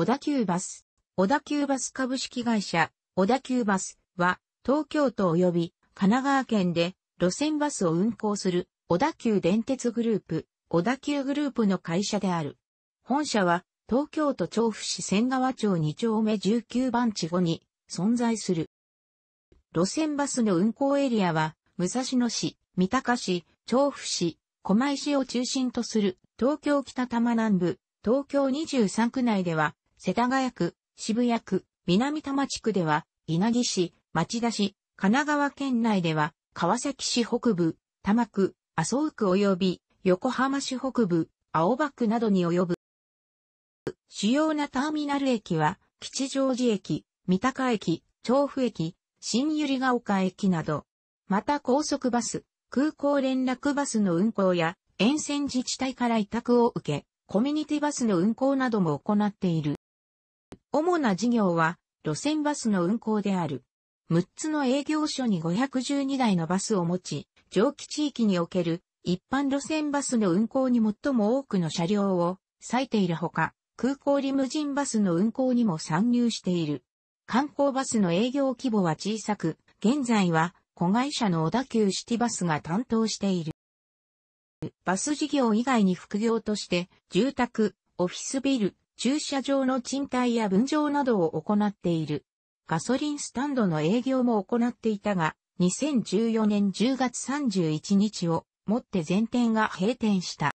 小田急バス、小田急バス株式会社、小田急バスは、東京都及び神奈川県で路線バスを運行する小田急電鉄グループ、小田急グループの会社である。本社は、東京都調布市千川町2丁目19番地後に存在する。路線バスの運行エリアは、武蔵野市、三鷹市、調布市、狛江市を中心とする東京北多摩南部、東京23区内では世田谷区、渋谷区、南多摩地区では、稲城市、町田市、神奈川県内では、川崎市北部、多摩区、麻生区及び、横浜市北部、青葉区などに及ぶ。主要なターミナル駅は、吉祥寺駅、三鷹駅、調布駅、新百合ヶ丘駅など。また高速バス、空港連絡バスの運行や、沿線自治体から委託を受け、コミュニティバスの運行なども行っている。主な事業は、路線バスの運行である。6つの営業所に512台のバスを持ち、蒸気地域における一般路線バスの運行に最も多くの車両を割いているほか、空港リムジンバスの運行にも参入している。観光バスの営業規模は小さく、現在は子会社の小田急シティバスが担当している。バス事業以外に副業として、住宅、オフィスビル、駐車場の賃貸や分譲などを行っている。ガソリンスタンドの営業も行っていたが、2014年10月31日をもって全店が閉店した。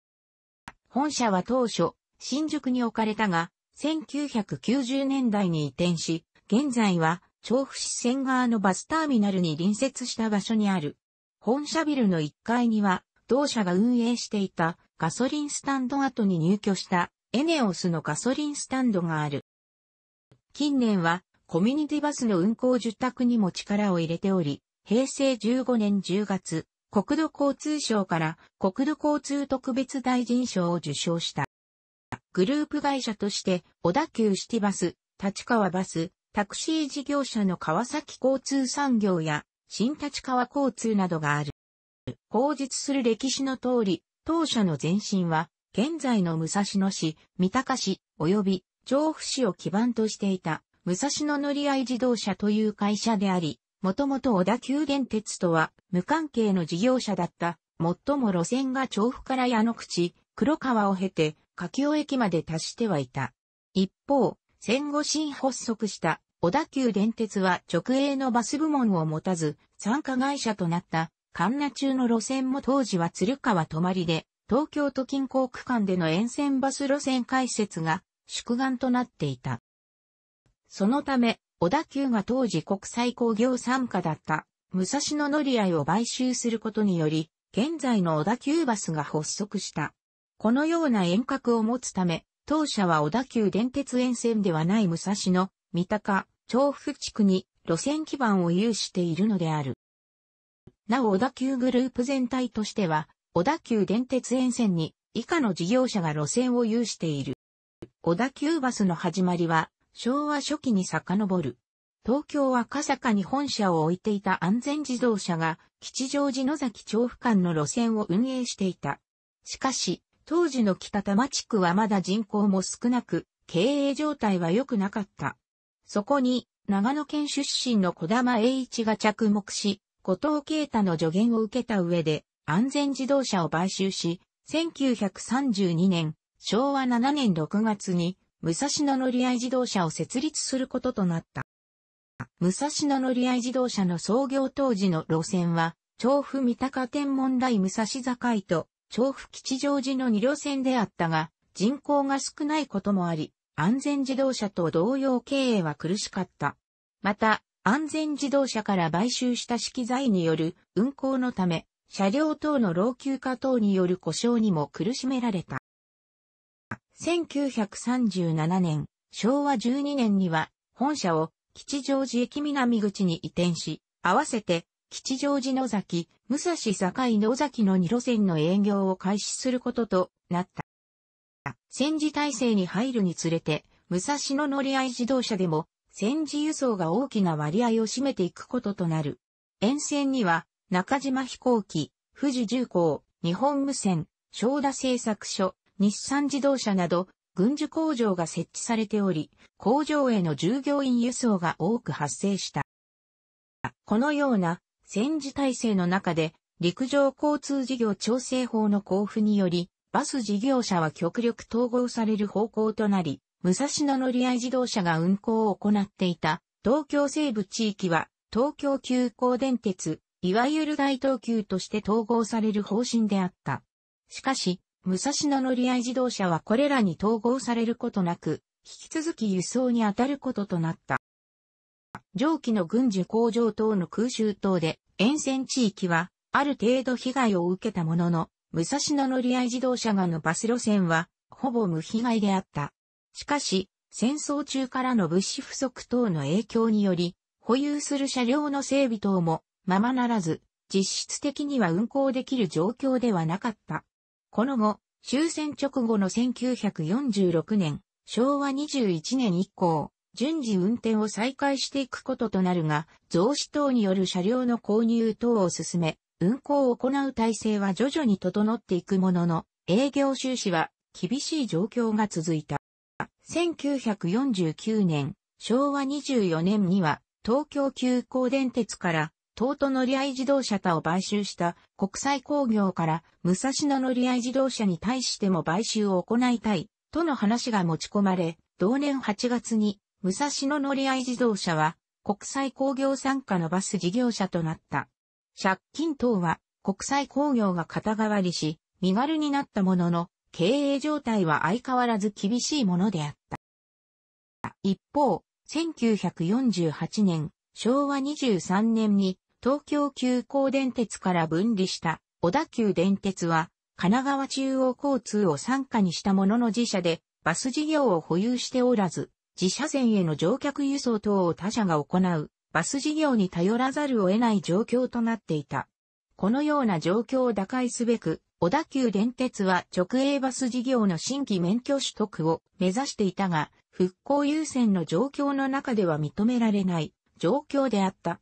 本社は当初、新宿に置かれたが、1990年代に移転し、現在は調布市線側のバスターミナルに隣接した場所にある。本社ビルの1階には、同社が運営していたガソリンスタンド跡に入居したエネオスのガソリンスタンドがある。近年はコミュニティバスの運行受託にも力を入れており、平成15年10月、国土交通省から国土交通特別大臣賞を受賞した。グループ会社として小田急シティバス、立川バス、タクシー事業者の川崎交通産業や新立川交通などがある。口述する歴史の通り、当社の前身は現在の武蔵野市、三鷹市、及び調布市を基盤としていた、武蔵野乗り合い自動車という会社であり、もともと小田急電鉄とは無関係の事業者だった、最も路線が調布から矢野口、黒川を経て、柿尾駅まで達してはいた。一方、戦後新発足した小田急電鉄は直営のバス部門を持たず、参加会社となった、神奈中の路線も当時は鶴川泊まりで、東京都近郊区間での沿線バス路線開設が宿願となっていた。そのため、小田急が当時国際工業参加だった武蔵野乗り合いを買収することにより、現在の小田急バスが発足した。このような遠隔を持つため、当社は小田急電鉄沿線ではない武蔵野、三鷹、調布地区に路線基盤を有しているのである。なお小田急グループ全体としては、小田急電鉄沿線に以下の事業者が路線を有している。小田急バスの始まりは昭和初期に遡る。東京は赤かに本社を置いていた安全自動車が吉祥寺野崎調布間の路線を運営していた。しかし、当時の北多摩地区はまだ人口も少なく、経営状態は良くなかった。そこに、長野県出身の小玉栄一が着目し、後藤啓太の助言を受けた上で、安全自動車を買収し、1932年、昭和7年6月に、武蔵野乗り合い自動車を設立することとなった。武蔵野乗り合い自動車の創業当時の路線は、調布三鷹天文台武蔵境と調布吉祥寺の二路線であったが、人口が少ないこともあり、安全自動車と同様経営は苦しかった。また、安全自動車から買収した資機材による運行のため、車両等の老朽化等による故障にも苦しめられた。1937年、昭和12年には本社を吉祥寺駅南口に移転し、合わせて吉祥寺野崎、武蔵境野崎の2路線の営業を開始することとなった。戦時体制に入るにつれて、武蔵野乗り合い自動車でも戦時輸送が大きな割合を占めていくこととなる。沿線には中島飛行機、富士重工、日本無線、正田製作所、日産自動車など、軍需工場が設置されており、工場への従業員輸送が多く発生した。このような戦時体制の中で、陸上交通事業調整法の交付により、バス事業者は極力統合される方向となり、武蔵野乗り合い自動車が運行を行っていた東京西部地域は東京急行電鉄、いわゆる大東急として統合される方針であった。しかし、武蔵野乗り合い自動車はこれらに統合されることなく、引き続き輸送に当たることとなった。上記の軍需工場等の空襲等で沿線地域はある程度被害を受けたものの、武蔵野乗り合い自動車がのバス路線はほぼ無被害であった。しかし、戦争中からの物資不足等の影響により、保有する車両の整備等もままならず、実質的には運行できる状況ではなかった。この後、終戦直後の1946年、昭和21年以降、順次運転を再開していくこととなるが、増資等による車両の購入等を進め、運行を行う体制は徐々に整っていくものの、営業収支は厳しい状況が続いた。1949年、昭和24年には、東京急行電鉄から東都乗合自動車他を買収した国際工業から武蔵野乗合自動車に対しても買収を行いたいとの話が持ち込まれ、同年8月に武蔵野乗合自動車は国際工業参加のバス事業者となった。借金等は国際工業が肩代わりし、身軽になったものの、経営状態は相変わらず厳しいものであった。一方、1948年、昭和23年に東京急行電鉄から分離した小田急電鉄は、神奈川中央交通を傘下にしたものの自社で、バス事業を保有しておらず、自社線への乗客輸送等を他社が行う、バス事業に頼らざるを得ない状況となっていた。このような状況を打開すべく、小田急電鉄は直営バス事業の新規免許取得を目指していたが、復興優先の状況の中では認められない状況であった。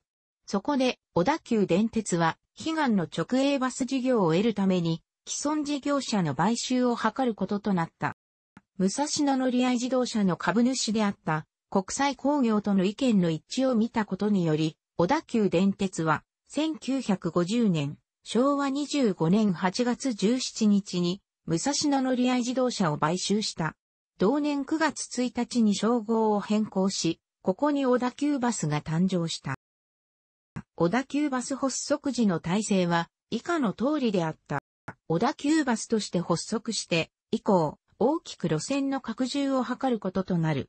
そこで、小田急電鉄は、悲願の直営バス事業を得るために、既存事業者の買収を図ることとなった。武蔵野乗り合い自動車の株主であった、国際工業との意見の一致を見たことにより、小田急電鉄は、1950年、昭和25年8月17日に、武蔵野乗り合い自動車を買収した。同年9月1日に称号を変更し、ここに小田急バスが誕生した。小田急バス発足時の体制は以下の通りであった。小田急バスとして発足して以降、大きく路線の拡充を図ることとなる。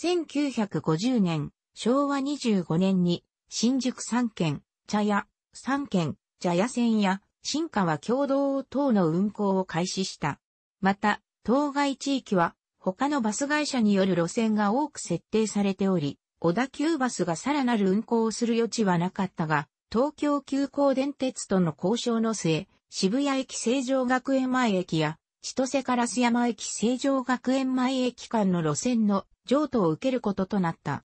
1950年、昭和25年に、新宿3県、茶屋、3県、茶屋線や、新川共同等の運行を開始した。また、当該地域は、他のバス会社による路線が多く設定されており、小田急バスがさらなる運行をする余地はなかったが、東京急行電鉄との交渉の末、渋谷駅成城学園前駅や、千歳烏山駅成城学園前駅間の路線の譲渡を受けることとなった。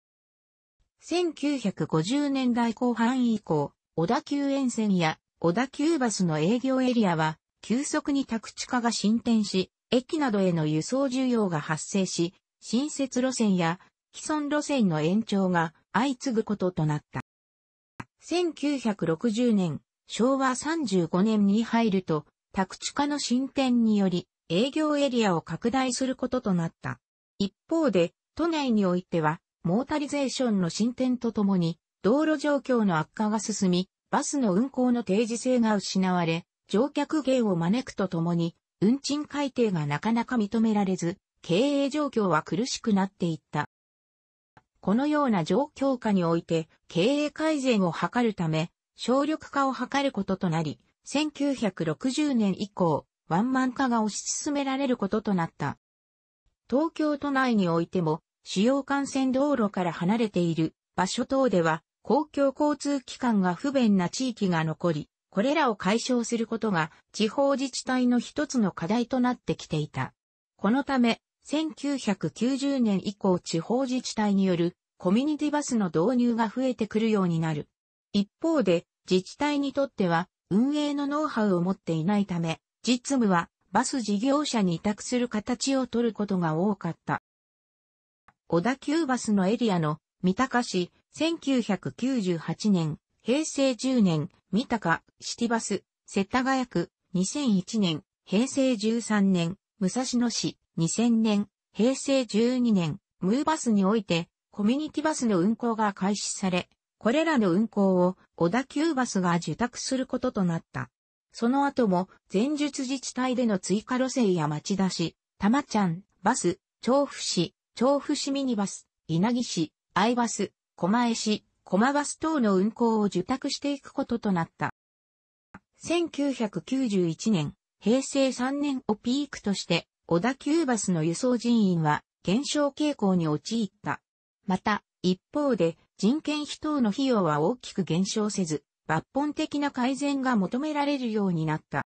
1950年代後半以降、小田急沿線や小田急バスの営業エリアは、急速に宅地化が進展し、駅などへの輸送需要が発生し、新設路線や既存路線の延長が相次ぐこととなった。1960年、昭和35年に入ると、宅地化の進展により営業エリアを拡大することとなった。一方で、都内においては、モータリゼーションの進展とともに、道路状況の悪化が進み、バスの運行の定時性が失われ、乗客減を招くとともに、運賃改定がなかなか認められず、経営状況は苦しくなっていった。このような状況下において経営改善を図るため、省力化を図ることとなり、1960年以降、ワンマン化が推し進められることとなった。東京都内においても、主要幹線道路から離れている場所等では、公共交通機関が不便な地域が残り、これらを解消することが地方自治体の一つの課題となってきていた。このため、1990年以降地方自治体によるコミュニティバスの導入が増えてくるようになる。一方で、自治体にとっては運営のノウハウを持っていないため、実務はバス事業者に委託する形を取ることが多かった。小田急バスのエリアの三鷹市、1998年、平成10年、三鷹、シティバス、世田谷区、2001年、平成13年、武蔵野市、2000年、平成12年、ムーバスにおいて、コミュニティバスの運行が開始され、これらの運行を小田急バスが受託することとなった。その後も、前述自治体での追加路線や町田市、玉ちゃん、バス、調布市、調布市ミニバス、稲城市、アイバス、狛江市、駒バス等の運行を受託していくこととなった。1991年、平成3年をピークとして、小田急バスの輸送人員は減少傾向に陥った。また、一方で人件費等の費用は大きく減少せず、抜本的な改善が求められるようになった。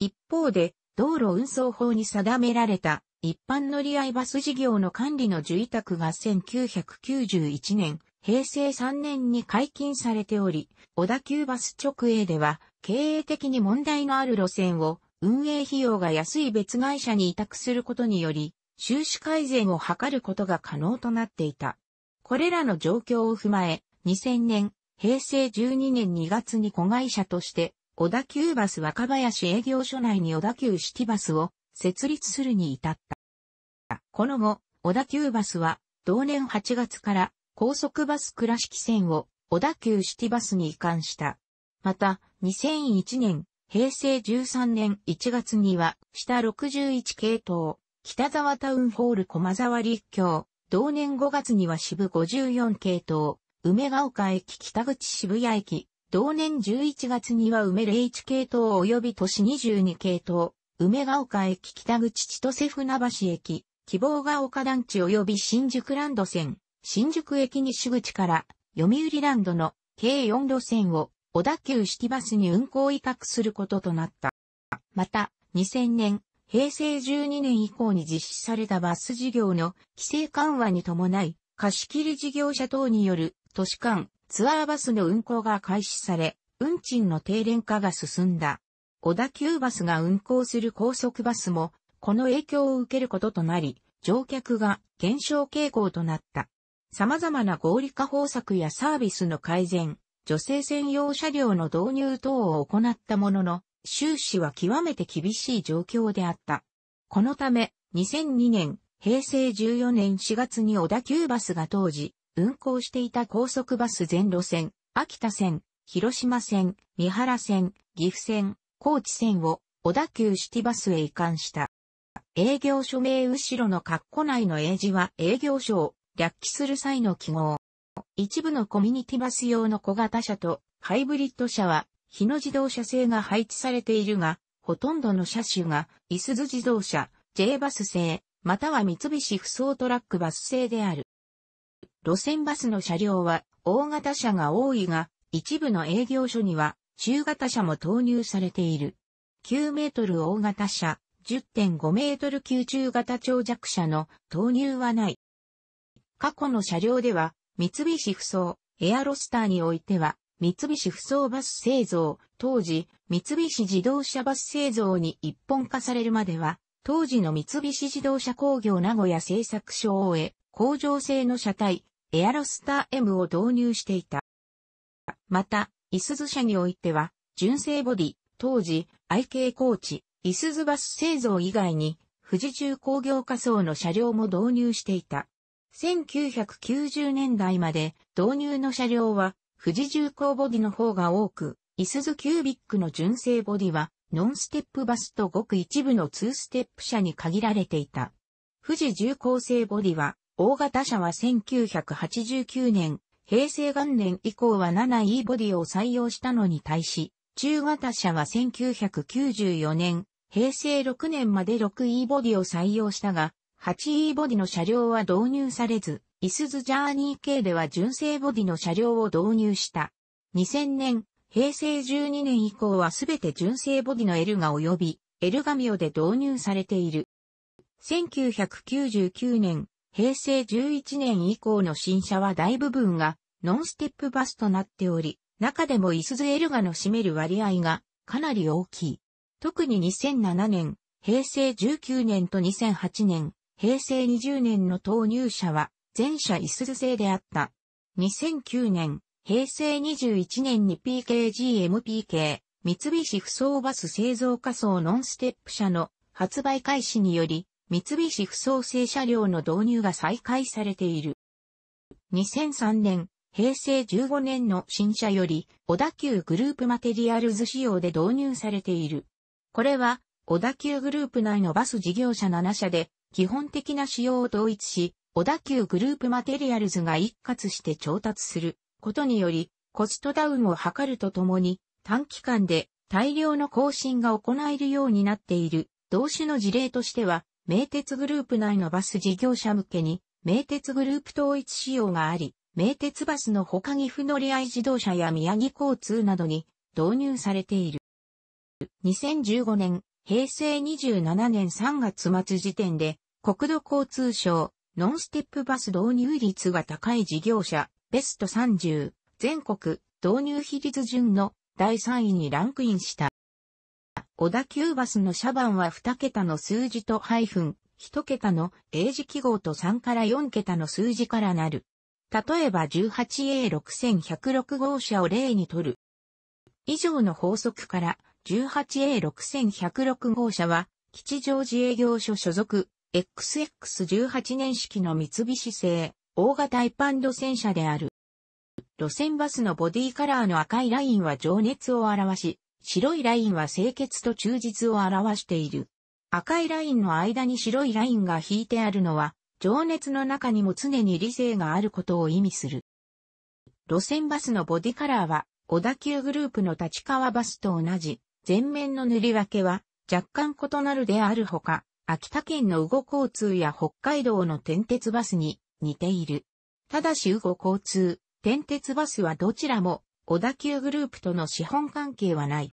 一方で、道路運送法に定められた一般乗り合いバス事業の管理の受委託が1991年、平成3年に解禁されており、小田急バス直営では経営的に問題のある路線を運営費用が安い別会社に委託することにより、収支改善を図ることが可能となっていた。これらの状況を踏まえ、2000年、平成12年2月に子会社として、小田急バス若林営業所内に小田急シティバスを設立するに至った。この後、小田急バスは、同年8月から高速バス倉敷線を小田急シティバスに移管した。また、2001年、平成13年1月には、下61系統、北沢タウンホール駒沢立教、同年5月には渋54系統、梅ヶ丘駅北口渋谷駅、同年11月には梅01系統及び都市22系統、梅ヶ丘駅北口千歳船橋駅、希望ヶ丘団地及び新宿ランド線、新宿駅西口から、読売ランドの計4路線を小田急シティバスに運行委託することとなった。また、2000年、平成12年以降に実施されたバス事業の規制緩和に伴い、貸切事業者等による都市間ツアーバスの運行が開始され、運賃の低廉化が進んだ。小田急バスが運行する高速バスも、この影響を受けることとなり、乗客が減少傾向となった。様々な合理化方策やサービスの改善、女性専用車両の導入等を行ったものの、収支は極めて厳しい状況であった。このため、2002年、平成14年4月に小田急バスが当時、運行していた高速バス全路線、秋田線、広島線、三原線、岐阜線、高知線を小田急シティバスへ移管した。営業署名後ろの括弧内の英字は営業所を略記する際の記号。一部のコミュニティバス用の小型車とハイブリッド車は、日野自動車製が配置されているが、ほとんどの車種が、いすズ自動車、J バス製、または三菱不走トラックバス製である。路線バスの車両は、大型車が多いが、一部の営業所には、中型車も投入されている。9メートル大型車、10.5メートル級中型長弱車の投入はない。過去の車両では、三菱不走、エアロスターにおいては、三菱不走バス製造、当時、三菱自動車バス製造に一本化されるまでは、当時の三菱自動車工業名古屋製作所を終え、工場製の車体、エアロスター M を導入していた。また、イスズ社においては、純正ボディ、当時、IK コーチ、イスズバス製造以外に、富士重工業化層の車両も導入していた。1990年代まで導入の車両は富士重工ボディの方が多く、イスズキュービックの純正ボディはノンステップバスとごく一部のツーステップ車に限られていた。富士重工製ボディは大型車は1989年、平成元年以降は 7E ボディを採用したのに対し、中型車は1994年、平成6年まで 6E ボディを採用したが、8E ボディの車両は導入されず、イスズジャーニー系では純正ボディの車両を導入した。2000年、平成12年以降はすべて純正ボディの L が及び、L ガミオで導入されている。1999年、平成11年以降の新車は大部分がノンステップバスとなっており、中でもイスズエルガの占める割合がかなり大きい。特に2007年、平成19年と2008年、平成20年の投入者は、全社イスズ製であった。2009年、平成21年に PKGMPK、三菱不走バス製造仮想ノンステップ車の発売開始により、三菱不走製車両の導入が再開されている。2003年、平成15年の新車より、小田急グループマテリアルズ仕様で導入されている。これは、小田急グループ内のバス事業者7社で、基本的な仕様を統一し、小田急グループマテリアルズが一括して調達することにより、コストダウンを図るとともに、短期間で大量の更新が行えるようになっている。同種の事例としては、名鉄グループ内のバス事業者向けに、名鉄グループ統一仕様があり、名鉄バスの他岐阜乗り合い自動車や宮城交通などに導入されている。2015年、平成27年3月末時点で、国土交通省、ノンステップバス導入率が高い事業者、ベスト30、全国導入比率順の第3位にランクインした。小田急バスの車番は2桁の数字とハイフン、1桁の英字記号と3から4桁の数字からなる。例えば 18A6106 号車を例にとる。以上の法則から、18A6106 号車は、吉祥寺営業所所属、XX18 年式の三菱製、大型一般路線車である。路線バスのボディカラーの赤いラインは情熱を表し、白いラインは清潔と忠実を表している。赤いラインの間に白いラインが引いてあるのは、情熱の中にも常に理性があることを意味する。路線バスのボディカラーは、小田急グループの立川バスと同じ、前面の塗り分けは若干異なるであるほか、秋田県の羽後交通や北海道の天鉄バスに似ている。ただし羽後交通、天鉄バスはどちらも小田急グループとの資本関係はない。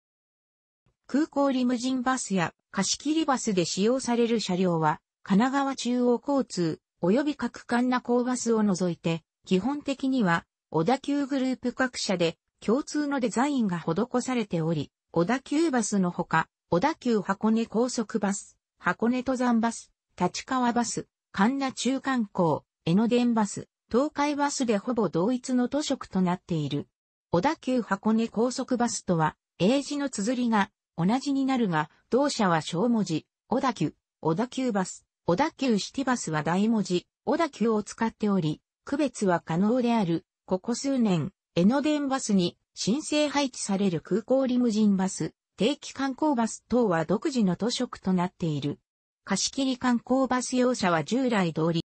空港リムジンバスや貸切バスで使用される車両は、神奈川中央交通及び各館な高バスを除いて、基本的には小田急グループ各社で共通のデザインが施されており、小田急バスのほか、小田急箱根高速バス、箱根登山バス、立川バス、神奈中間港、江ノ電バス、東海バスでほぼ同一の都職となっている。小田急箱根高速バスとは、英字の綴りが同じになるが、同社は小文字、小田急、小田急バス、小田急シティバスは大文字、小田急を使っており、区別は可能である。ここ数年、江ノ電バスに申請配置される空港リムジンバス、定期観光バス等は独自の都色となっている。貸切観光バス用車は従来通り。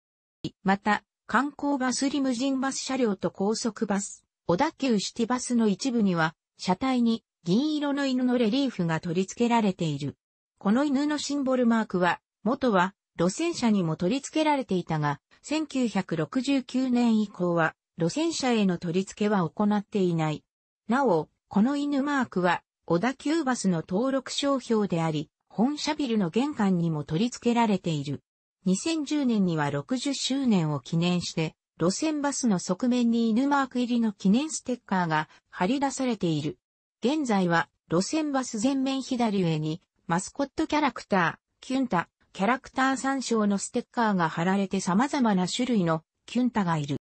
また、観光バスリムジンバス車両と高速バス、小田急シティバスの一部には、車体に銀色の犬のレリーフが取り付けられている。この犬のシンボルマークは、元は路線車にも取り付けられていたが、1969年以降は路線車への取り付けは行っていない。なお、この犬マークは、小田急バスの登録商標であり、本社ビルの玄関にも取り付けられている。2010年には60周年を記念して、路線バスの側面に犬マーク入りの記念ステッカーが貼り出されている。現在は、路線バス前面左上に、マスコットキャラクター、キュンタ、キャラクター参照のステッカーが貼られて様々な種類のキュンタがいる。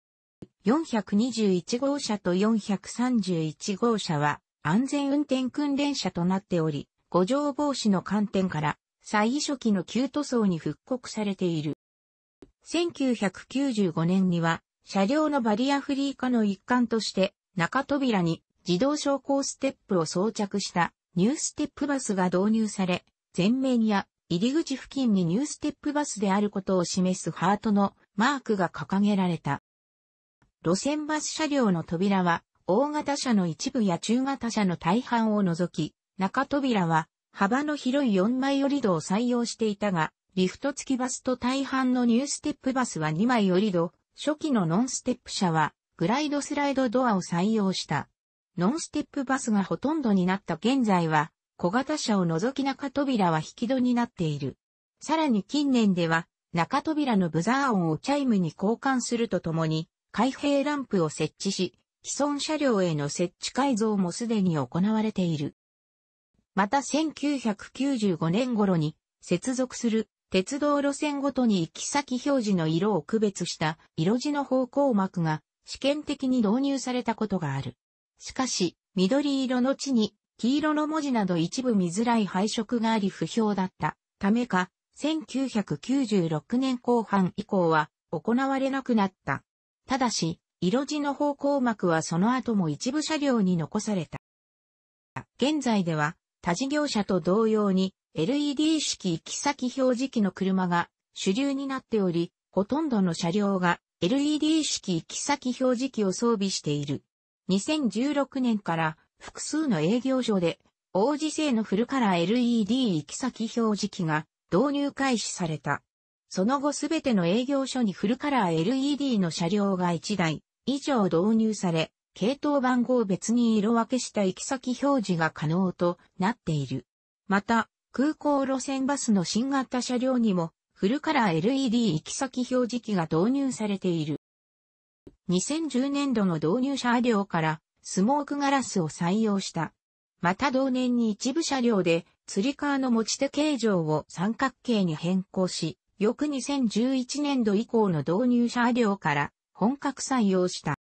421号車と431号車は安全運転訓練車となっており、五条防止の観点から、最初期の旧塗装に復刻されている。1995年には、車両のバリアフリー化の一環として、中扉に自動昇降ステップを装着したニューステップバスが導入され、前面や入り口付近にニューステップバスであることを示すハートのマークが掲げられた。路線バス車両の扉は、大型車の一部や中型車の大半を除き、中扉は、幅の広い4枚折り戸を採用していたが、リフト付きバスと大半のニューステップバスは2枚折り戸、初期のノンステップ車は、グライドスライドドアを採用した。ノンステップバスがほとんどになった現在は、小型車を除き中扉は引き戸になっている。さらに近年では、中扉のブザー音をチャイムに交換するとともに、開閉ランプを設置し、既存車両への設置改造もすでに行われている。また1995年頃に接続する鉄道路線ごとに行き先表示の色を区別した色地の方向膜が試験的に導入されたことがある。しかし、緑色の地に黄色の文字など一部見づらい配色があり不評だったためか、1996年後半以降は行われなくなった。ただし、色地の方向幕はその後も一部車両に残された。現在では、他事業者と同様に LED 式行き先表示器の車が主流になっており、ほとんどの車両が LED 式行き先表示器を装備している。2016年から複数の営業所で王子製のフルカラー LED 行き先表示器が導入開始された。その後すべての営業所にフルカラー LED の車両が1台以上導入され、系統番号別に色分けした行き先表示が可能となっている。また、空港路線バスの新型車両にも、フルカラー LED 行き先表示器が導入されている。2010年度の導入車両からスモークガラスを採用した。また同年に一部車両で、釣り革の持ち手形状を三角形に変更し、翌2011年度以降の導入車両から本格採用した。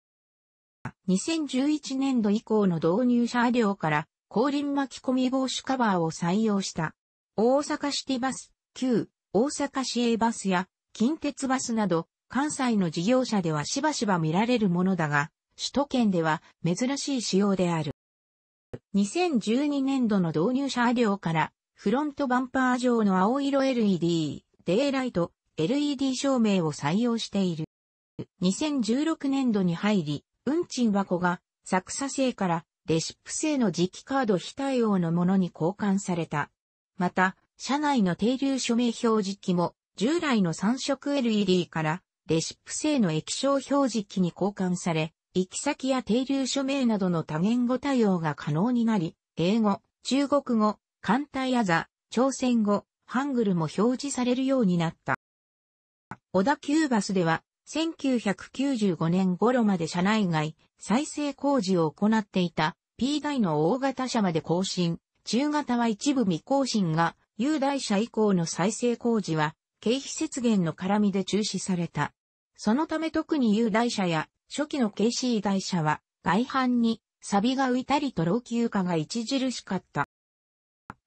2011年度以降の導入車両から後輪巻き込み防止カバーを採用した。大阪シティバス、旧大阪市営バスや近鉄バスなど関西の事業者ではしばしば見られるものだが、首都圏では珍しい仕様である。2012年度の導入車両からフロントバンパー上の青色 LED、デイライト、LED 照明を採用している。2016年度に入り、運賃箱が作作製からレシップ製の磁気カード非対応のものに交換された。また、車内の停留署名表示機も従来の3色 LED からレシップ製の液晶表示機に交換され、行き先や停留署名などの多言語対応が可能になり、英語、中国語、艦隊やザ、朝鮮語、ハングルも表示されるようになった。小田急バスでは、1995年頃まで車内外、再生工事を行っていた P 台の大型車まで更新、中型は一部未更新が、有代車以降の再生工事は、経費節減の絡みで中止された。そのため特に有代車や初期の KC 台車は、外反に錆が浮いたりと老朽化が著しかった。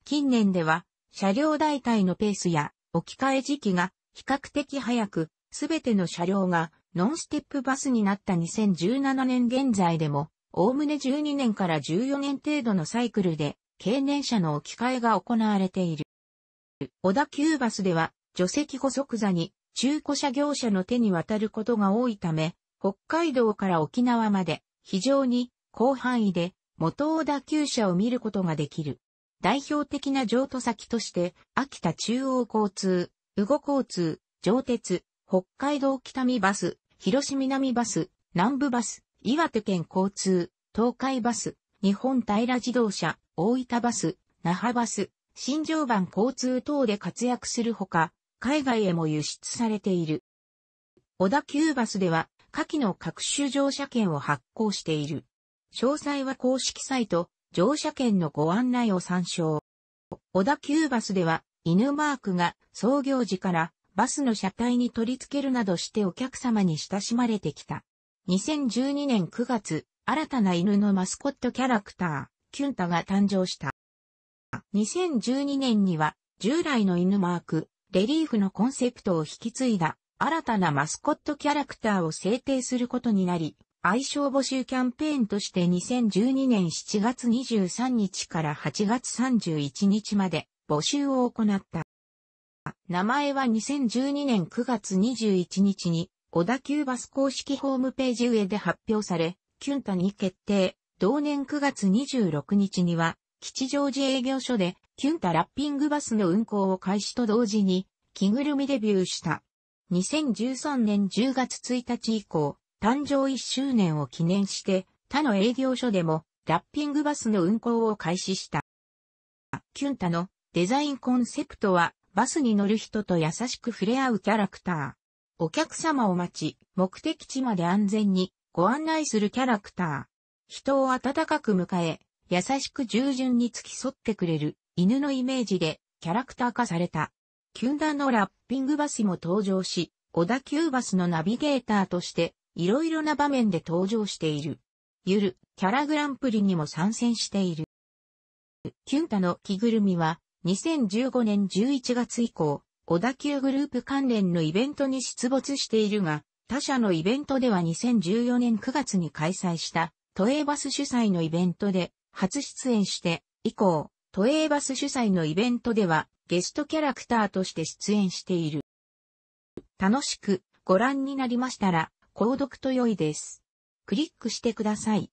近年では、車両代替のペースや置き換え時期が比較的早く、すべての車両がノンステップバスになった2017年現在でも、おおむね12年から14年程度のサイクルで、経年車の置き換えが行われている。小田急バスでは、除籍後即座に中古車業者の手に渡ることが多いため、北海道から沖縄まで非常に広範囲で元小田急車を見ることができる。代表的な譲渡先として、秋田中央交通、羽後交通、上鉄、北海道北見バス、広島南バス、南部バス、岩手県交通、東海バス、日本平自動車、大分バス、那覇バス、新常磐交通等で活躍するほか、海外へも輸出されている。小田急バスでは、下記の各種乗車券を発行している。詳細は公式サイト、乗車券のご案内を参照。小田急バスでは、犬マークが創業時からバスの車体に取り付けるなどしてお客様に親しまれてきた。2012年9月、新たな犬のマスコットキャラクター、キュンタが誕生した。2012年には、従来の犬マーク、レリーフのコンセプトを引き継いだ、新たなマスコットキャラクターを制定することになり、愛称募集キャンペーンとして2012年7月23日から8月31日まで募集を行った。名前は2012年9月21日に小田急バス公式ホームページ上で発表され、キュンタに決定。同年9月26日には、吉祥寺営業所でキュンタラッピングバスの運行を開始と同時に、着ぐるみデビューした。2013年10月1日以降、誕生1周年を記念して、他の営業所でもラッピングバスの運行を開始した。キュンタのデザインコンセプトは、バスに乗る人と優しく触れ合うキャラクター。お客様を待ち、目的地まで安全にご案内するキャラクター。人を温かく迎え、優しく従順に付き添ってくれる犬のイメージでキャラクター化された。キュンダのラッピングバスも登場し、小田急バスのナビゲーターとしていろいろな場面で登場している。ゆる、キャラグランプリにも参戦している。キュンタの着ぐるみは、2015年11月以降、小田急グループ関連のイベントに出没しているが、他社のイベントでは2014年9月に開催した、都営バス主催のイベントで、初出演して、以降、都営バス主催のイベントでは、ゲストキャラクターとして出演している。楽しくご覧になりましたら、購読と良いです。クリックしてください。